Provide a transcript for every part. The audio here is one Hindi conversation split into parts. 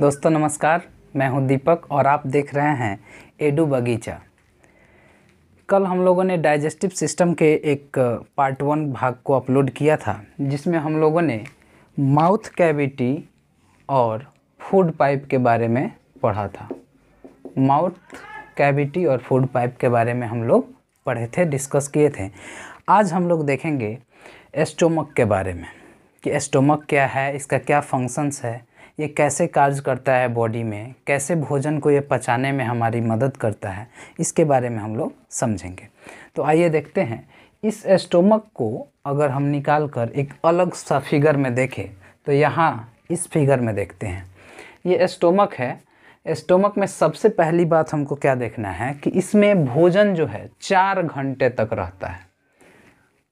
दोस्तों नमस्कार मैं हूं दीपक और आप देख रहे हैं एडू बगीचा कल हम लोगों ने डाइजेस्टिव सिस्टम के एक पार्ट वन भाग को अपलोड किया था जिसमें हम लोगों ने माउथ कैविटी और फूड पाइप के बारे में पढ़ा था माउथ कैविटी और फूड पाइप के बारे में हम लोग पढ़े थे डिस्कस किए थे आज हम लोग देखेंगे एस्टोमक के बारे में कि एस्टोमक क्या है इसका क्या फंक्शंस है ये कैसे कार्य करता है बॉडी में कैसे भोजन को ये पचाने में हमारी मदद करता है इसके बारे में हम लोग समझेंगे तो आइए देखते हैं इस स्टोमक को अगर हम निकाल कर एक अलग सा फिगर में देखें तो यहाँ इस फिगर में देखते हैं ये स्टोमक है स्टोमक में सबसे पहली बात हमको क्या देखना है कि इसमें भोजन जो है चार घंटे तक रहता है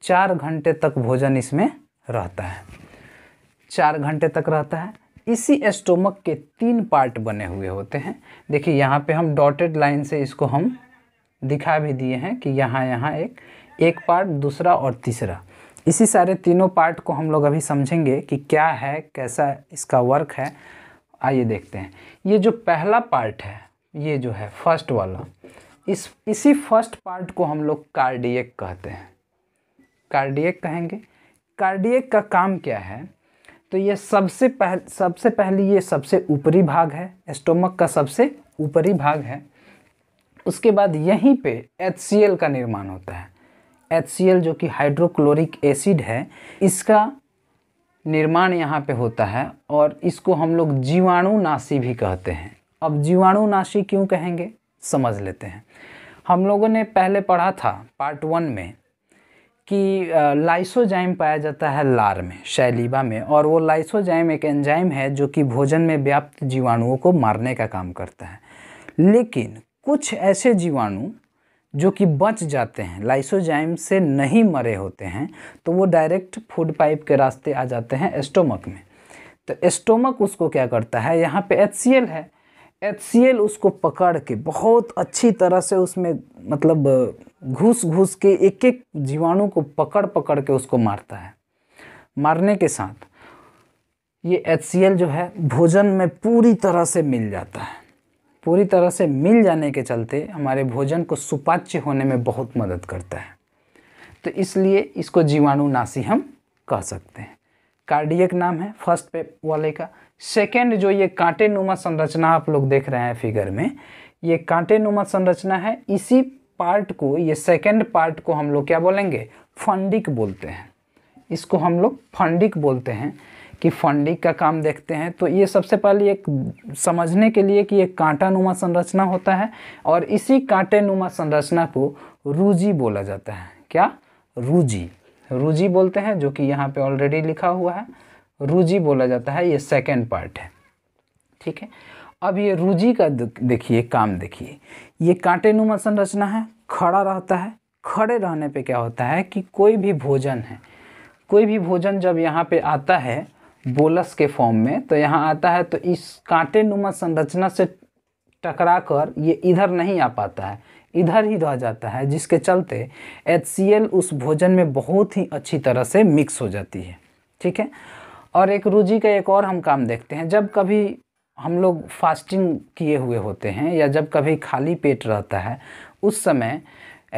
चार घंटे तक भोजन इसमें रहता है चार घंटे तक रहता है इसी स्टोमक के तीन पार्ट बने हुए होते हैं देखिए यहाँ पे हम डॉटेड लाइन से इसको हम दिखा भी दिए हैं कि यहाँ यहाँ एक एक पार्ट दूसरा और तीसरा इसी सारे तीनों पार्ट को हम लोग अभी समझेंगे कि क्या है कैसा इसका वर्क है आइए देखते हैं ये जो पहला पार्ट है ये जो है फर्स्ट वाला इस इसी फर्स्ट पार्ट को हम लोग कार्डियक कहते हैं कार्डियक कहेंगे कार्डियक का काम क्या है तो ये सबसे पह सबसे पहले ये सबसे ऊपरी भाग है स्टोमक का सबसे ऊपरी भाग है उसके बाद यहीं पे एच का निर्माण होता है एच जो कि हाइड्रोक्लोरिक एसिड है इसका निर्माण यहाँ पे होता है और इसको हम लोग जीवाणुनाशी भी कहते हैं अब जीवाणुनाशी क्यों कहेंगे समझ लेते हैं हम लोगों ने पहले पढ़ा था पार्ट वन में कि लाइसोजाइम पाया जाता है लार में शैलीबा में और वो लाइसोजाइम एक एंजाइम है जो कि भोजन में व्याप्त जीवाणुओं को मारने का काम करता है लेकिन कुछ ऐसे जीवाणु जो कि बच जाते हैं लाइसोजाइम से नहीं मरे होते हैं तो वो डायरेक्ट फूड पाइप के रास्ते आ जाते हैं एस्टोमक में तो एस्टोमक उसको क्या करता है यहाँ पे एच है एच उसको पकड़ के बहुत अच्छी तरह से उसमें मतलब घुस घुस के एक एक जीवाणु को पकड़ पकड़ के उसको मारता है मारने के साथ ये एच जो है भोजन में पूरी तरह से मिल जाता है पूरी तरह से मिल जाने के चलते हमारे भोजन को सुपाच्य होने में बहुत मदद करता है तो इसलिए इसको जीवाणुनाशी हम कह सकते हैं कार्डियक नाम है फर्स्ट पे वाले का सेकेंड जो ये कांटे नुमा संरचना आप लोग देख रहे हैं फिगर में ये कांटे नुमा संरचना है इसी पार्ट को ये सेकेंड पार्ट को हम लोग क्या बोलेंगे फंडिक बोलते हैं इसको हम लोग फंडिक बोलते हैं कि फंडिक का काम देखते हैं तो ये सबसे पहले एक समझने के लिए कि ये कांटा नुमा संरचना होता है और इसी कांटे नुमा संरचना को रूजी बोला जाता है क्या रूजी रूजी बोलते हैं जो कि यहाँ पे ऑलरेडी लिखा हुआ है रूजी बोला जाता है ये सेकेंड पार्ट है ठीक है अब ये रूजी का देखिए काम देखिए ये कांटेनुमा संरचना है खड़ा रहता है खड़े रहने पे क्या होता है कि कोई भी भोजन है कोई भी भोजन जब यहाँ पे आता है बोलस के फॉर्म में तो यहाँ आता है तो इस कांटेनुमा संरचना से टकरा कर ये इधर नहीं आ पाता है इधर ही रह जाता है जिसके चलते एच उस भोजन में बहुत ही अच्छी तरह से मिक्स हो जाती है ठीक है और एक रोजी का एक और हम काम देखते हैं जब कभी हम लोग फास्टिंग किए हुए होते हैं या जब कभी खाली पेट रहता है उस समय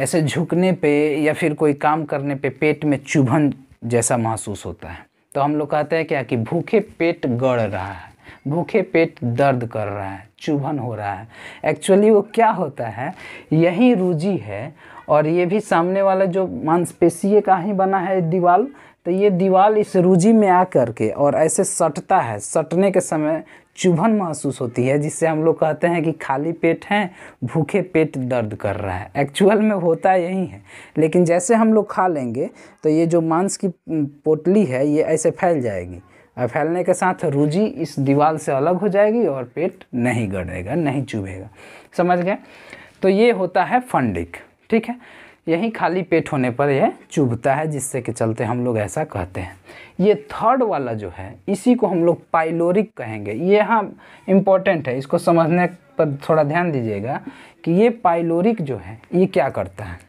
ऐसे झुकने पे या फिर कोई काम करने पे पेट में चुभन जैसा महसूस होता है तो हम लोग कहते हैं क्या कि भूखे पेट गड़ रहा है भूखे पेट दर्द कर रहा है चुभन हो रहा है एक्चुअली वो क्या होता है यही रुझी है और ये भी सामने वाला जो मांसपेशीय का ही बना है दीवाल तो ये दीवाल इस रूजी में आ करके और ऐसे सटता है सटने के समय चुभन महसूस होती है जिससे हम लोग कहते हैं कि खाली पेट हैं भूखे पेट दर्द कर रहा है एक्चुअल में होता यही है लेकिन जैसे हम लोग खा लेंगे तो ये जो मांस की पोटली है ये ऐसे फैल जाएगी और फैलने के साथ रूजी इस दीवाल से अलग हो जाएगी और पेट नहीं गड़ेगा नहीं चुभेगा समझ गए तो ये होता है फंडिक ठीक है यहीं खाली पेट होने पर यह चुभता है जिससे के चलते हम लोग ऐसा कहते हैं ये थर्ड वाला जो है इसी को हम लोग पाइलोरिक कहेंगे ये हाँ इम्पोर्टेंट है इसको समझने पर थोड़ा ध्यान दीजिएगा कि ये पाइलोरिक जो है ये क्या करता है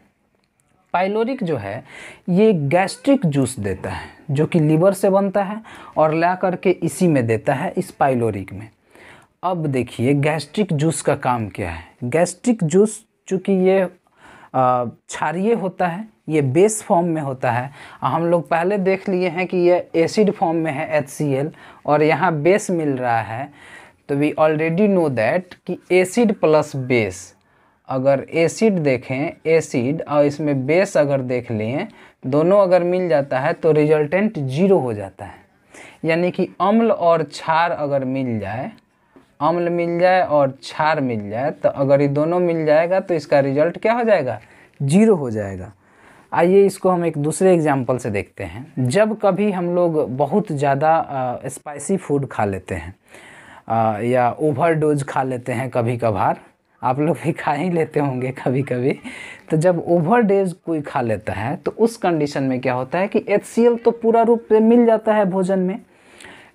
पाइलोरिक जो है ये गैस्ट्रिक जूस देता है जो कि लीवर से बनता है और ला करके इसी में देता है इस पाइलोरिक में अब देखिए गैस्ट्रिक जूस का काम क्या है गैस्ट्रिक जूस चूँकि ये क्षारिय होता है ये बेस फॉर्म में होता है हम लोग पहले देख लिए हैं कि ये एसिड फॉर्म में है एच और यहाँ बेस मिल रहा है तो वी ऑलरेडी नो दैट कि एसिड प्लस बेस अगर एसिड देखें एसिड और इसमें बेस अगर देख लें दोनों अगर मिल जाता है तो रिजल्टेंट जीरो हो जाता है यानी कि अम्ल और क्षार अगर मिल जाए अम्ल मिल जाए और क्षार मिल जाए तो अगर ये दोनों मिल जाएगा तो इसका रिजल्ट क्या हो जाएगा जीरो हो जाएगा आइए इसको हम एक दूसरे एग्जाम्पल से देखते हैं जब कभी हम लोग बहुत ज़्यादा स्पाइसी फूड खा लेते हैं आ, या ओवर डोज खा लेते हैं कभी कभार आप लोग भी खा ही लेते होंगे कभी कभी तो जब ओवर डेज कोई खा लेता है तो उस कंडीशन में क्या होता है कि एच तो पूरा रूप से मिल जाता है भोजन में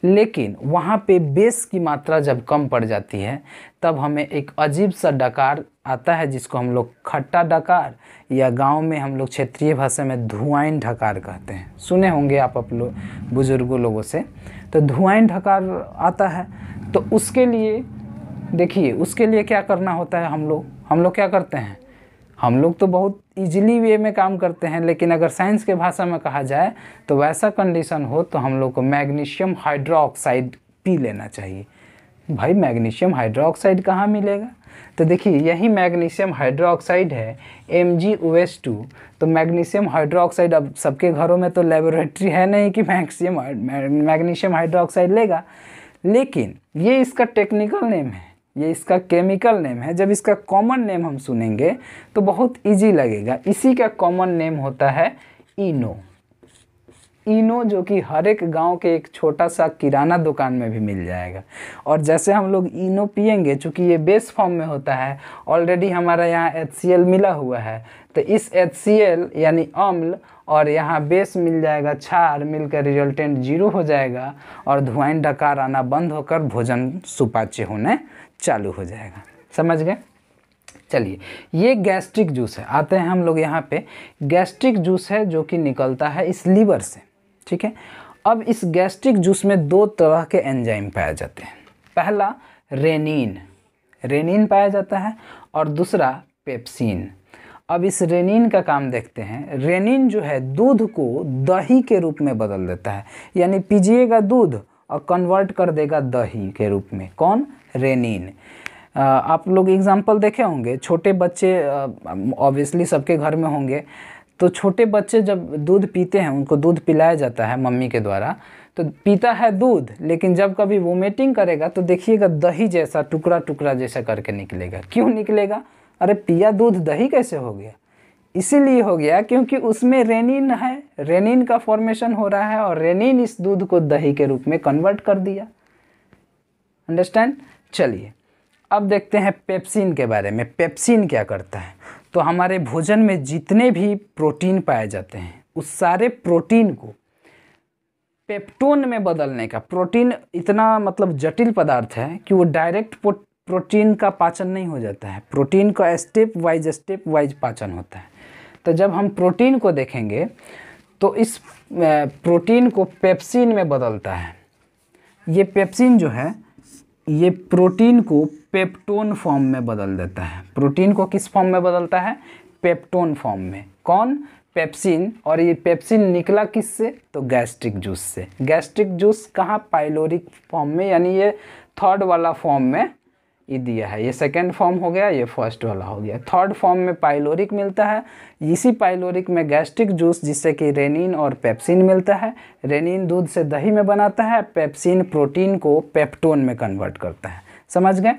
लेकिन वहाँ पे बेस की मात्रा जब कम पड़ जाती है तब हमें एक अजीब सा डकार आता है जिसको हम लोग खट्टा डकार या गांव में हम लोग क्षेत्रीय भाषा में धुआइन ढकार कहते हैं सुने होंगे आप अप लोग बुज़ुर्गों लोगों से तो धुआइन ढकार आता है तो उसके लिए देखिए उसके लिए क्या करना होता है हम लोग हम लोग क्या करते हैं हम लोग तो बहुत ईजिली वे में काम करते हैं लेकिन अगर साइंस के भाषा में कहा जाए तो वैसा कंडीशन हो तो हम लोग को मैग्नीशियम हाइड्रोक्साइड पी लेना चाहिए भाई मैग्नीशियम हाइड्रोक्साइड कहाँ मिलेगा तो देखिए यही मैग्नीशियम हाइड्रोक्साइड है M G O S two तो मैग्नीशियम हाइड्रोक्साइड अब सबके घरों में तो लेबोरेटरी है नहीं कि मैक्सियम मैग्नीशियम हाइड्रोक्साइड लेगा लेकिन ये इसका टेक्निकल नेम है ये इसका केमिकल नेम है जब इसका कॉमन नेम हम सुनेंगे तो बहुत इजी लगेगा इसी का कॉमन नेम होता है इनो इनो जो कि हर एक गांव के एक छोटा सा किराना दुकान में भी मिल जाएगा और जैसे हम लोग इनो पियेंगे चूँकि ये बेस फॉर्म में होता है ऑलरेडी हमारा यहाँ एच मिला हुआ है तो इस एच यानी अम्ल और यहाँ बेस मिल जाएगा छार मिलकर रिजल्टेंट जीरो हो जाएगा और धुआइन डकार आना बंद होकर भोजन सुपाच्य होने चालू हो जाएगा समझ गए चलिए ये गैस्ट्रिक जूस है आते हैं हम लोग यहाँ पे गैस्ट्रिक जूस है जो कि निकलता है इस लीवर से ठीक है अब इस गैस्ट्रिक जूस में दो तरह के एंजाइम पाए जाते हैं पहला रेनिन रेनिन पाया जाता है और दूसरा पेप्सिन अब इस रेनिन का काम देखते हैं रेनिन जो है दूध को दही के रूप में बदल देता है यानी पीजिएगा दूध और कन्वर्ट कर देगा दही के रूप में कौन रेनिन आप लोग एग्ज़ाम्पल देखे होंगे छोटे बच्चे ऑब्वियसली सबके घर में होंगे तो छोटे बच्चे जब दूध पीते हैं उनको दूध पिलाया जाता है मम्मी के द्वारा तो पीता है दूध लेकिन जब कभी वोमिटिंग करेगा तो देखिएगा दही जैसा टुकड़ा टुकड़ा जैसा करके निकलेगा क्यों निकलेगा अरे पिया दूध दही कैसे हो गया इसीलिए हो गया क्योंकि उसमें रेनिन है रेनिन का फॉर्मेशन हो रहा है और रेनिन इस दूध को दही के रूप में कन्वर्ट कर दिया अंडरस्टैंड चलिए अब देखते हैं पेप्सिन के बारे में पेप्सिन क्या करता है तो हमारे भोजन में जितने भी प्रोटीन पाए जाते हैं उस सारे प्रोटीन को पेप्टोन में बदलने का प्रोटीन इतना मतलब जटिल पदार्थ है कि वो डायरेक्ट प्रोटीन का पाचन नहीं हो जाता है प्रोटीन का स्टेप वाइज स्टेप वाइज पाचन होता है तो जब हम प्रोटीन को देखेंगे तो इस प्रोटीन को पेप्सिन में बदलता है ये पेप्सिन जो है ये प्रोटीन को पेप्टोन फॉर्म में बदल देता है प्रोटीन को किस फॉर्म में बदलता है पेप्टोन फॉर्म में कौन पेप्सिन और ये पेप्सिन निकला किससे तो गैस्ट्रिक जूस से गैस्ट्रिक जूस कहाँ पाइलोरिक फॉर्म में यानी ये थर्ड वाला फॉर्म में ये दिया है ये सेकेंड फॉर्म हो गया ये फर्स्ट वाला हो गया थर्ड फॉर्म में पाइलोरिक मिलता है इसी पाइलोरिक में गैस्ट्रिक जूस जिससे कि रेनिन और पेप्सिन मिलता है रेनिन दूध से दही में बनाता है पेप्सिन प्रोटीन को पेप्टोन में कन्वर्ट करता है समझ गए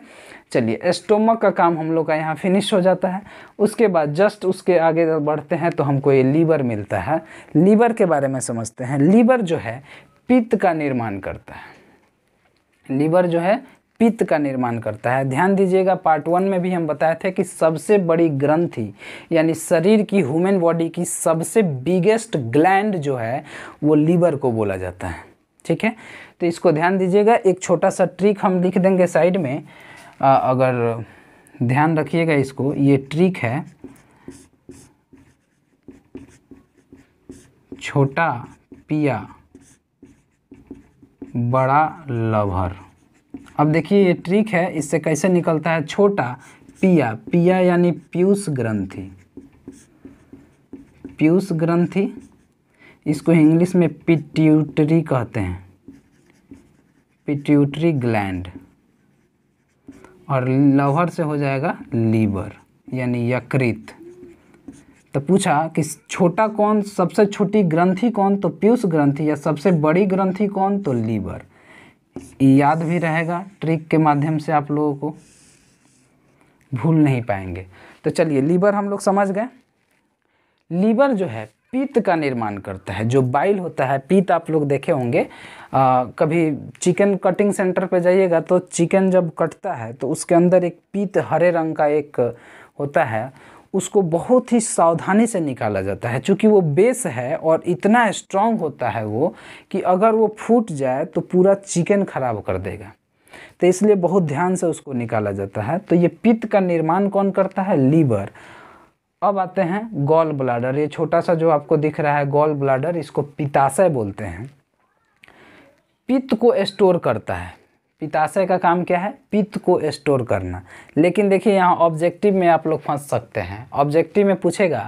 चलिए स्टोमक का काम हम लोग का यहाँ फिनिश हो जाता है उसके बाद जस्ट उसके आगे बढ़ते हैं तो हमको ये लीवर मिलता है लीवर के बारे में समझते हैं लीवर जो है पित्त का निर्माण करता है लीवर जो है पित्त का निर्माण करता है ध्यान दीजिएगा पार्ट वन में भी हम बताए थे कि सबसे बड़ी ग्रंथि यानी शरीर की ह्यूमन बॉडी की सबसे बिगेस्ट ग्लैंड जो है वो लीवर को बोला जाता है ठीक है तो इसको ध्यान दीजिएगा एक छोटा सा ट्रिक हम लिख देंगे साइड में आ, अगर ध्यान रखिएगा इसको ये ट्रिक है छोटा पिया बड़ा लवर अब देखिए ये ट्रिक है इससे कैसे निकलता है छोटा पिया पिया यानी पीयूष ग्रंथि पीयूष ग्रंथि इसको इंग्लिश में पिट्यूटरी कहते हैं पिट्यूटरी ग्लैंड और लवर से हो जाएगा लीवर यानी यकृत तो पूछा कि छोटा कौन सबसे छोटी ग्रंथि कौन तो पीयूष ग्रंथि या सबसे बड़ी ग्रंथि कौन तो लीवर याद भी रहेगा ट्रिक के माध्यम से आप लोगों को भूल नहीं पाएंगे तो चलिए लीवर हम लोग समझ गए लीवर जो है पीत का निर्माण करता है जो बाइल होता है पीत आप लोग देखे होंगे आ, कभी चिकन कटिंग सेंटर पर जाइएगा तो चिकन जब कटता है तो उसके अंदर एक पीत हरे रंग का एक होता है उसको बहुत ही सावधानी से निकाला जाता है क्योंकि वो बेस है और इतना स्ट्रांग होता है वो कि अगर वो फूट जाए तो पूरा चिकन खराब कर देगा तो इसलिए बहुत ध्यान से उसको निकाला जाता है तो ये पित्त का निर्माण कौन करता है लीवर अब आते हैं गॉल ब्लाडर ये छोटा सा जो आपको दिख रहा है गॉल ब्लाडर इसको पिताशय बोलते हैं पित्त को स्टोर करता है पिताशय का काम क्या है पित्त को स्टोर करना लेकिन देखिए यहाँ ऑब्जेक्टिव में आप लोग फंस सकते हैं ऑब्जेक्टिव में पूछेगा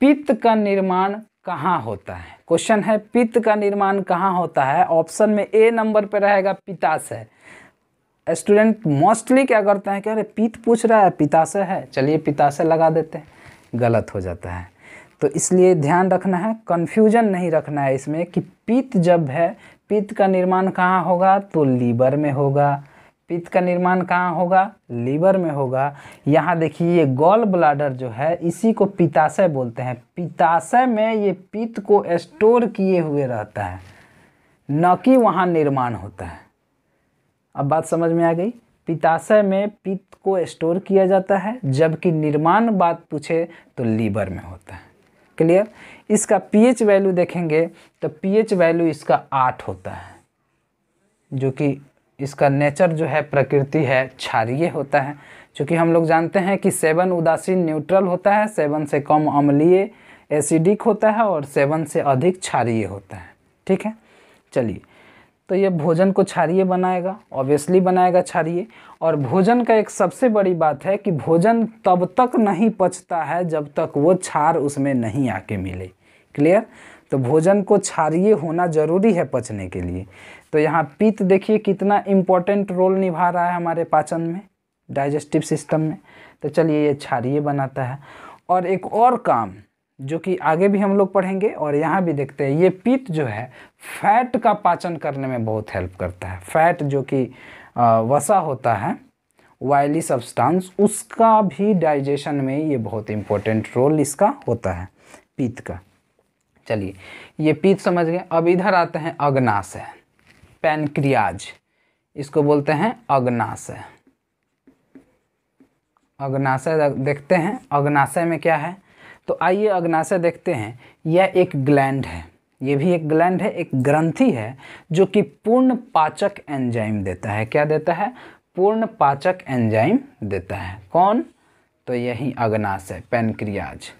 पित्त का निर्माण कहाँ होता है क्वेश्चन है पित्त का निर्माण कहाँ होता है ऑप्शन में ए नंबर पर रहेगा पिताशय स्टूडेंट मोस्टली क्या करते हैं कि अरे पित्त पूछ रहा है पिताशय है चलिए पिताशय लगा देते हैं गलत हो जाता है तो इसलिए ध्यान रखना है कन्फ्यूजन नहीं रखना है इसमें कि पित्त जब है पित्त का निर्माण कहाँ होगा तो लीवर में होगा पित्त का निर्माण कहाँ होगा लीवर में होगा यहाँ देखिए ये गॉल ब्लाडर जो है इसी को पिताशय बोलते हैं पिताशय में ये पित्त को स्टोर किए हुए रहता है न कि वहाँ निर्माण होता है अब बात समझ में आ गई पिताशय में पित्त को स्टोर किया जाता है जबकि निर्माण बात पूछे तो लीवर में होता है क्लियर इसका पीएच वैल्यू देखेंगे तो पीएच वैल्यू इसका आठ होता है जो कि इसका नेचर जो है प्रकृति है क्षारिय होता है चूँकि हम लोग जानते हैं कि सेवन उदासीन न्यूट्रल होता है सेवन से कम अम्लीय एसिडिक होता है और सेवन से अधिक क्षारीय होता है ठीक है चलिए तो ये भोजन को क्षारिय बनाएगा ऑब्वियसली बनाएगा क्षारिय और भोजन का एक सबसे बड़ी बात है कि भोजन तब तक नहीं पचता है जब तक वो क्षार उसमें नहीं आके मिले क्लियर तो भोजन को क्षारिय होना जरूरी है पचने के लिए तो यहाँ पित्त देखिए कितना इम्पोर्टेंट रोल निभा रहा है हमारे पाचन में डाइजेस्टिव सिस्टम में तो चलिए ये क्षारिय बनाता है और एक और काम जो कि आगे भी हम लोग पढ़ेंगे और यहाँ भी देखते हैं ये पित्त जो है फैट का पाचन करने में बहुत हेल्प करता है फैट जो कि वसा होता है वायली सब्सटेंस उसका भी डाइजेशन में ये बहुत इम्पोर्टेंट रोल इसका होता है पित्त का चलिए ये पित्त समझ गए अब इधर आते हैं अग्नाशय पैनक्रियाज इसको बोलते हैं अग्नाशय अग्नाशय देखते हैं अग्नाशय में क्या है तो आइए अग्नाशय देखते हैं यह एक ग्लैंड है यह भी एक ग्लैंड है एक ग्रंथि है जो कि पूर्ण पाचक एंजाइम देता है क्या देता है पूर्ण पाचक एंजाइम देता है कौन तो यही अग्नाशय पेनक्रियाज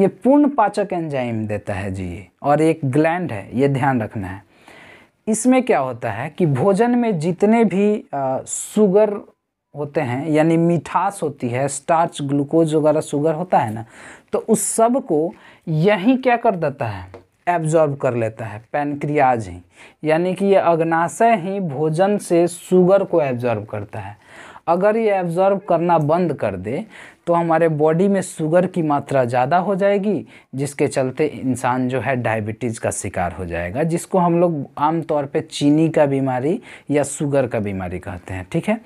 ये पूर्ण पाचक एंजाइम देता है जी और एक ग्लैंड है ये ध्यान रखना है इसमें क्या होता है कि भोजन में जितने भी आ, सुगर होते हैं यानी मिठास होती है स्टार्च ग्लूकोज वगैरह शुगर होता है ना तो उस सब को यही क्या कर देता है एब्जॉर्ब कर लेता है पैनक्रियाज ही यानी कि ये अग्नाशय ही भोजन से शुगर को एब्जॉर्ब करता है अगर ये एब्जॉर्ब करना बंद कर दे तो हमारे बॉडी में शुगर की मात्रा ज़्यादा हो जाएगी जिसके चलते इंसान जो है डायबिटीज़ का शिकार हो जाएगा जिसको हम लोग आमतौर पे चीनी का बीमारी या शुगर का बीमारी कहते हैं ठीक है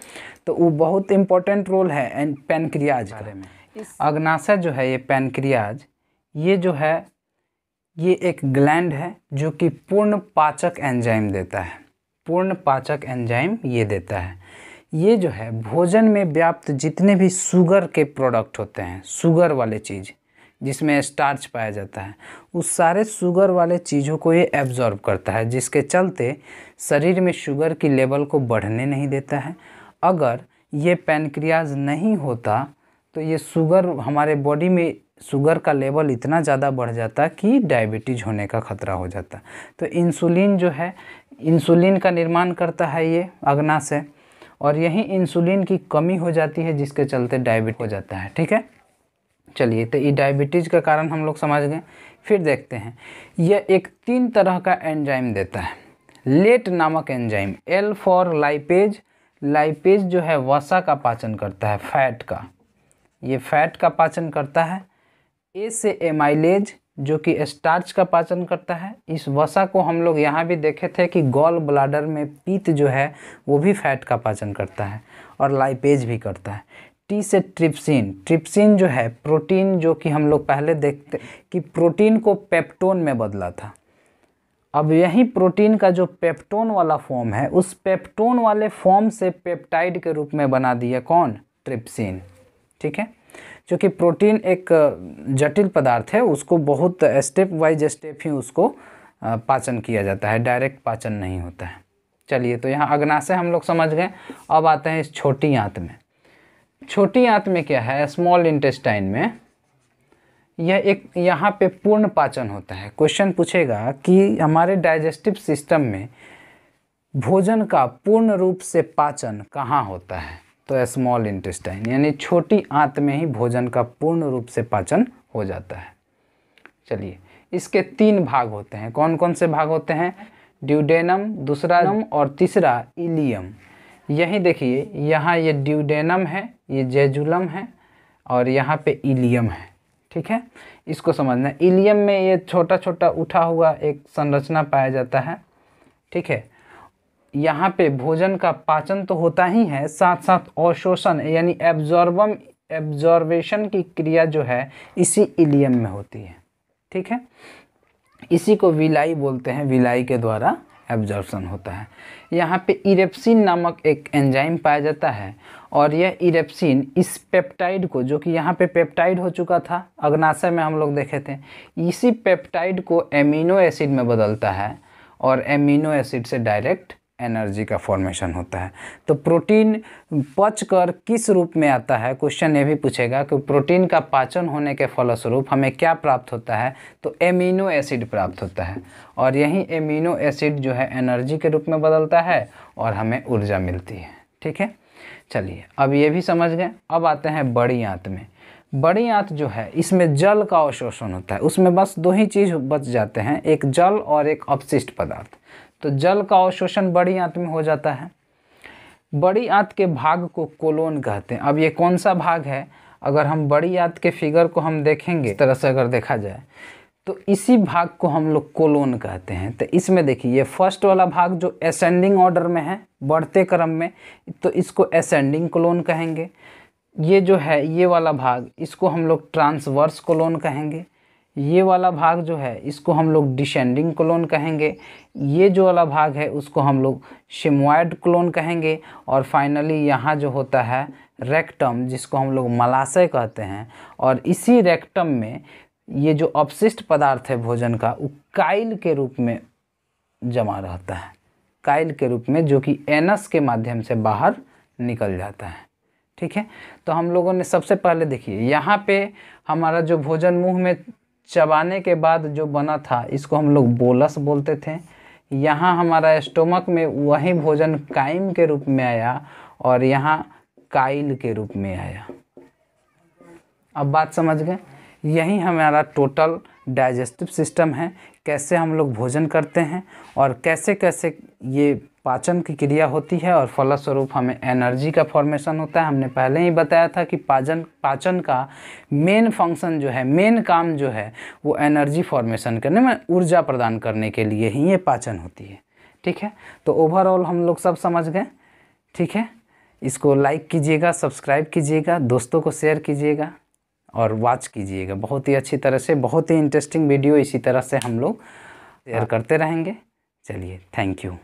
तो वो बहुत इम्पोर्टेंट रोल है एंड पेनक्रियाज बारे में अग्नाशय जो है ये पेनक्रियाज ये जो है ये एक ग्लैंड है जो कि पूर्ण पाचक एंजाइम देता है पूर्ण पाचक एंजाइम ये देता है ये जो है भोजन में व्याप्त जितने भी शुगर के प्रोडक्ट होते हैं शुगर वाले चीज़ जिसमें स्टार्च पाया जाता है उस सारे शुगर वाले चीज़ों को ये एब्जॉर्ब करता है जिसके चलते शरीर में शुगर की लेवल को बढ़ने नहीं देता है अगर ये पैनक्रियाज नहीं होता तो ये शुगर हमारे बॉडी में शुगर का लेवल इतना ज़्यादा बढ़ जाता कि डायबिटीज होने का ख़तरा हो जाता तो इंसुलिन जो है इंसुलिन का निर्माण करता है ये अग्ना से और यही इंसुलिन की कमी हो जाती है जिसके चलते डायबिट हो जाता है ठीक है चलिए तो ये डायबिटीज़ का कारण हम लोग समझ गए फिर देखते हैं यह एक तीन तरह का एंजाइम देता है लेट नामक enzyme L for lipase lipase जो है वसा का पाचन करता है फैट का ये फैट का पाचन करता है ए से एमाइलेज जो कि स्टार्च का पाचन करता है इस वसा को हम लोग यहाँ भी देखे थे कि गॉल ब्लाडर में पीत जो है वो भी फैट का पाचन करता है और लाइपेज भी करता है टी से ट्रिप्सिन ट्रिप्सिन जो है प्रोटीन जो कि हम लोग पहले देखते कि प्रोटीन को पेप्टोन में बदला था अब यही प्रोटीन का जो पेप्टोन वाला फॉर्म है उस पेप्टोन वाले फॉर्म से पेप्टाइड के रूप में बना दिया कौन ट्रिप्सिन ठीक है चूँकि प्रोटीन एक जटिल पदार्थ है उसको बहुत स्टेप वाइज स्टेप ही उसको पाचन किया जाता है डायरेक्ट पाचन नहीं होता है चलिए तो यहाँ अग्नाशय हम लोग समझ गए अब आते हैं इस छोटी आँत में छोटी आँत में क्या है स्मॉल इंटेस्टाइन में यह एक यहाँ पे पूर्ण पाचन होता है क्वेश्चन पूछेगा कि हमारे डाइजेस्टिव सिस्टम में भोजन का पूर्ण रूप से पाचन कहाँ होता है तो स्मॉल इंटेस्टाइन यानी छोटी आंत में ही भोजन का पूर्ण रूप से पाचन हो जाता है चलिए इसके तीन भाग होते हैं कौन कौन से भाग होते हैं ड्यूडेनम दूसरा नम और तीसरा इलियम यही देखिए यहाँ ये ड्यूडेनम है ये जेजुलम है और यहाँ पे इलियम है ठीक है इसको समझना इलियम में ये छोटा छोटा उठा हुआ एक संरचना पाया जाता है ठीक है यहाँ पे भोजन का पाचन तो होता ही है साथ साथ अवशोषण यानी एब्जॉर्बम एब्जॉर्वेशन की क्रिया जो है इसी इलियम में होती है ठीक है इसी को विलाई बोलते हैं विलाई के द्वारा एब्जॉर्बन होता है यहाँ पे इरेप्सिन नामक एक एंजाइम पाया जाता है और यह इरेप्सिन इस पेप्टाइड को जो कि यहाँ पे पेप्टाइड हो चुका था अग्नाशय में हम लोग देखे थे इसी पेप्टाइड को एमिनो एसिड में बदलता है और एमिनो एसिड से डायरेक्ट एनर्जी का फॉर्मेशन होता है तो प्रोटीन पच कर किस रूप में आता है क्वेश्चन ये भी पूछेगा कि प्रोटीन का पाचन होने के फलस्वरूप हमें क्या प्राप्त होता है तो एमिनो एसिड प्राप्त होता है और यही एमिनो एसिड जो है एनर्जी के रूप में बदलता है और हमें ऊर्जा मिलती है ठीक है चलिए अब ये भी समझ गए अब आते हैं बड़ी आँत में बड़ी आँत जो है इसमें जल का अवशोषण होता है उसमें बस दो ही चीज़ बच जाते हैं एक जल और एक अपशिष्ट पदार्थ तो जल का अवशोषण बड़ी आंत में हो जाता है बड़ी आंत के भाग को कोलोन कहते हैं अब ये कौन सा भाग है अगर हम बड़ी आंत के फिगर को हम देखेंगे इस तरह से अगर देखा जाए तो इसी भाग को हम लोग कोलोन कहते हैं तो इसमें देखिए ये फर्स्ट वाला भाग जो असेंडिंग ऑर्डर में है बढ़ते क्रम में तो इसको असेंडिंग कोलोन कहेंगे ये जो है ये वाला भाग इसको हम लोग ट्रांसवर्स कोलोन कहेंगे ये वाला भाग जो है इसको हम लोग डिसेंडिंग क्लोन कहेंगे ये जो वाला भाग है उसको हम लोग शिमवाइड क्लोन कहेंगे और फाइनली यहाँ जो होता है रेक्टम जिसको हम लोग मलाशय कहते हैं और इसी रेक्टम में ये जो अपशिष्ट पदार्थ है भोजन का वो काइल के रूप में जमा रहता है काइल के रूप में जो कि एनस के माध्यम से बाहर निकल जाता है ठीक है तो हम लोगों ने सबसे पहले देखिए यहाँ पे हमारा जो भोजन मुंह में चबाने के बाद जो बना था इसको हम लोग बोलस बोलते थे यहाँ हमारा स्टोमक में वही भोजन काइम के रूप में आया और यहाँ काइल के रूप में आया अब बात समझ गए यही हमारा टोटल डाइजेस्टिव सिस्टम है कैसे हम लोग भोजन करते हैं और कैसे कैसे ये पाचन की क्रिया होती है और फलस्वरूप हमें एनर्जी का फॉर्मेशन होता है हमने पहले ही बताया था कि पाचन पाचन का मेन फंक्शन जो है मेन काम जो है वो एनर्जी फॉर्मेशन करने में ऊर्जा प्रदान करने के लिए ही ये पाचन होती है ठीक है तो ओवरऑल हम लोग सब समझ गए ठीक है इसको लाइक कीजिएगा सब्सक्राइब कीजिएगा दोस्तों को शेयर कीजिएगा और वॉच कीजिएगा बहुत ही अच्छी तरह से बहुत ही इंटरेस्टिंग वीडियो इसी तरह से हम लोग शेयर हाँ। करते रहेंगे चलिए थैंक यू